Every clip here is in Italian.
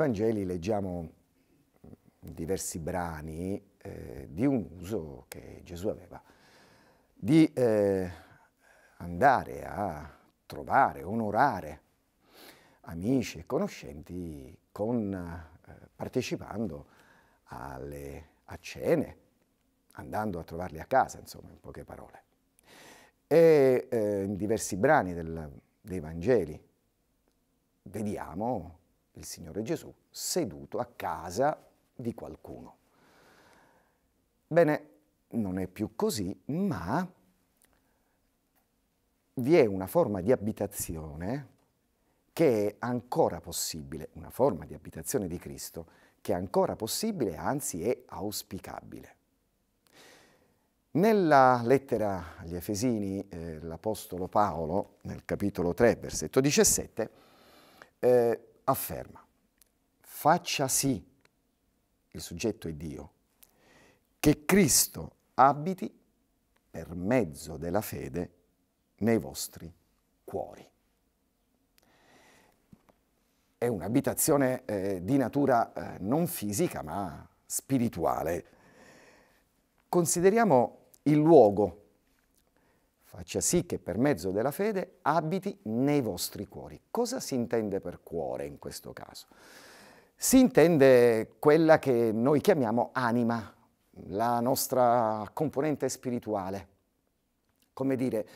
Vangeli leggiamo diversi brani eh, di un uso che Gesù aveva di eh, andare a trovare, onorare amici e conoscenti con, eh, partecipando alle, a cene, andando a trovarli a casa, insomma, in poche parole. E eh, in diversi brani del, dei Vangeli vediamo il Signore Gesù seduto a casa di qualcuno. Bene, non è più così, ma vi è una forma di abitazione che è ancora possibile, una forma di abitazione di Cristo, che è ancora possibile, anzi è auspicabile. Nella lettera agli Efesini, eh, l'Apostolo Paolo, nel capitolo 3, versetto 17, eh, afferma, faccia sì, il soggetto è Dio, che Cristo abiti per mezzo della fede nei vostri cuori. È un'abitazione eh, di natura eh, non fisica ma spirituale. Consideriamo il luogo faccia sì che per mezzo della fede abiti nei vostri cuori. Cosa si intende per cuore in questo caso? Si intende quella che noi chiamiamo anima, la nostra componente spirituale. Come dire,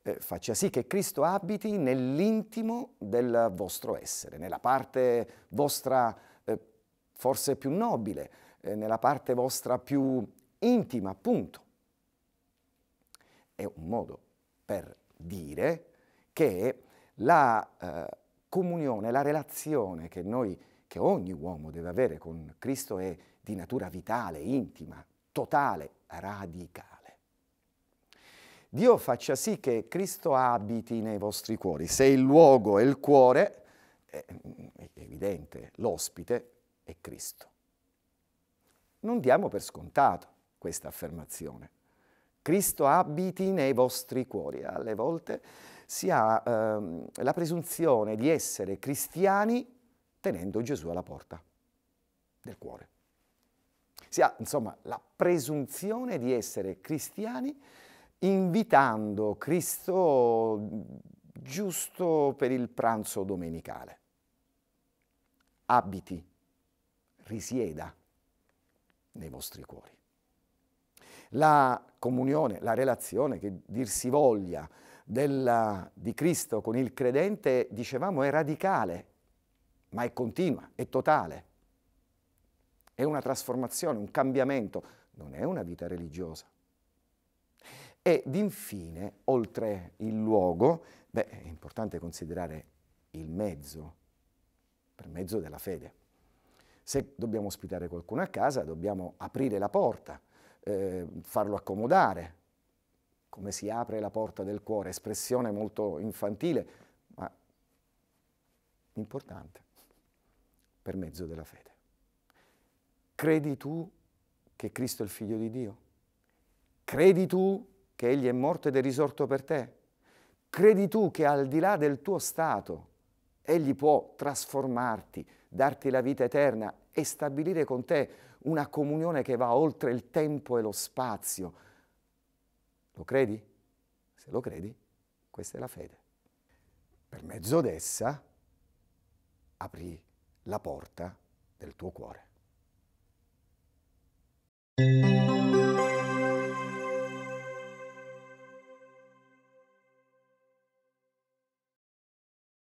eh, faccia sì che Cristo abiti nell'intimo del vostro essere, nella parte vostra eh, forse più nobile, eh, nella parte vostra più intima, appunto è un modo per dire che la eh, comunione, la relazione che, noi, che ogni uomo deve avere con Cristo è di natura vitale, intima, totale, radicale. Dio faccia sì che Cristo abiti nei vostri cuori. Se il luogo è il cuore, è evidente, l'ospite è Cristo. Non diamo per scontato questa affermazione. Cristo abiti nei vostri cuori. Alle volte si ha ehm, la presunzione di essere cristiani tenendo Gesù alla porta del cuore. Si ha insomma la presunzione di essere cristiani invitando Cristo giusto per il pranzo domenicale. Abiti, risieda nei vostri cuori. La comunione, la relazione che dir si voglia della, di Cristo con il credente, dicevamo, è radicale, ma è continua, è totale. È una trasformazione, un cambiamento, non è una vita religiosa. Ed infine, oltre il luogo, beh, è importante considerare il mezzo, per mezzo della fede. Se dobbiamo ospitare qualcuno a casa, dobbiamo aprire la porta, eh, farlo accomodare, come si apre la porta del cuore, espressione molto infantile, ma importante, per mezzo della fede. Credi tu che Cristo è il figlio di Dio? Credi tu che Egli è morto ed è risorto per te? Credi tu che al di là del tuo stato Egli può trasformarti, darti la vita eterna e stabilire con te una comunione che va oltre il tempo e lo spazio. Lo credi? Se lo credi, questa è la fede. Per mezzo d'essa apri la porta del tuo cuore.